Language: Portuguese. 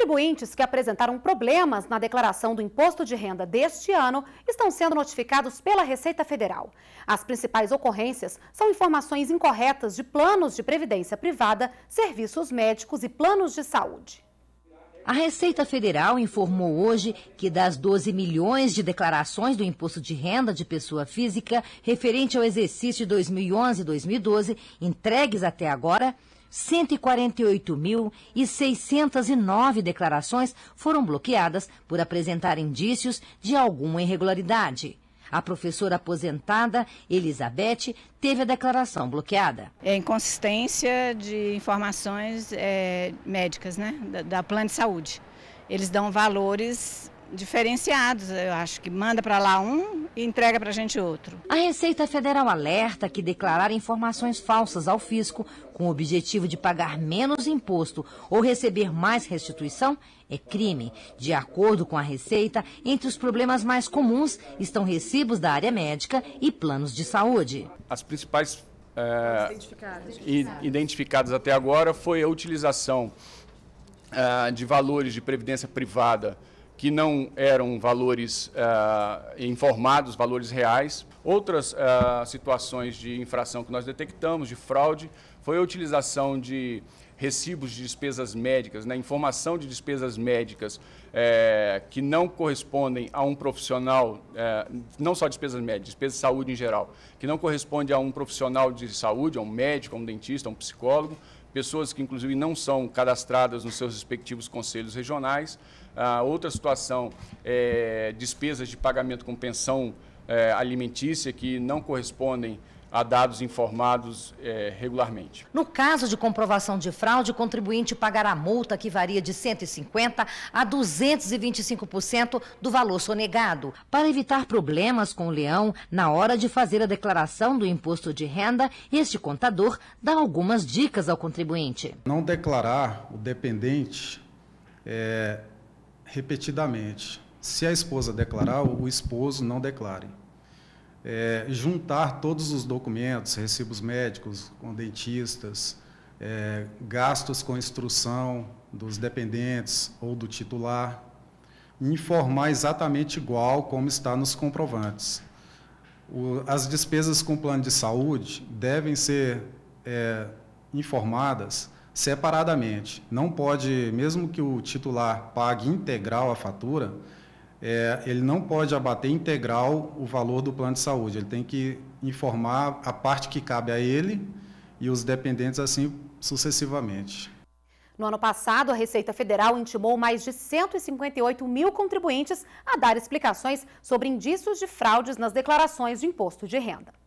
Contribuintes que apresentaram problemas na declaração do imposto de renda deste ano estão sendo notificados pela Receita Federal. As principais ocorrências são informações incorretas de planos de previdência privada, serviços médicos e planos de saúde. A Receita Federal informou hoje que das 12 milhões de declarações do imposto de renda de pessoa física referente ao exercício de 2011 e 2012 entregues até agora, 148.609 declarações foram bloqueadas por apresentar indícios de alguma irregularidade. A professora aposentada, Elizabeth, teve a declaração bloqueada. É inconsistência de informações é, médicas, né, da, da plano de saúde. Eles dão valores diferenciados, eu acho que manda para lá um e entrega para a gente outro. A Receita Federal alerta que declarar informações falsas ao fisco com o objetivo de pagar menos imposto ou receber mais restituição é crime. De acordo com a Receita, entre os problemas mais comuns estão recibos da área médica e planos de saúde. As principais é, identificadas. identificadas até agora foi a utilização é, de valores de previdência privada que não eram valores uh, informados, valores reais. Outras uh, situações de infração que nós detectamos, de fraude, foi a utilização de recibos de despesas médicas, na né? informação de despesas médicas é, que não correspondem a um profissional, é, não só despesas médicas, despesas de saúde em geral, que não corresponde a um profissional de saúde, a um médico, a um dentista, a um psicólogo, pessoas que inclusive não são cadastradas nos seus respectivos conselhos regionais. Ah, outra situação é despesas de pagamento com pensão é, alimentícia que não correspondem a dados informados é, regularmente. No caso de comprovação de fraude, o contribuinte pagará multa que varia de 150% a 225% do valor sonegado. Para evitar problemas com o leão, na hora de fazer a declaração do imposto de renda, este contador dá algumas dicas ao contribuinte. Não declarar o dependente é, repetidamente. Se a esposa declarar, o esposo não declare é, juntar todos os documentos, recibos médicos, com dentistas, é, gastos com instrução dos dependentes ou do titular, informar exatamente igual como está nos comprovantes. O, as despesas com plano de saúde devem ser é, informadas separadamente. Não pode, mesmo que o titular pague integral a fatura, é, ele não pode abater integral o valor do plano de saúde. Ele tem que informar a parte que cabe a ele e os dependentes, assim sucessivamente. No ano passado, a Receita Federal intimou mais de 158 mil contribuintes a dar explicações sobre indícios de fraudes nas declarações de imposto de renda.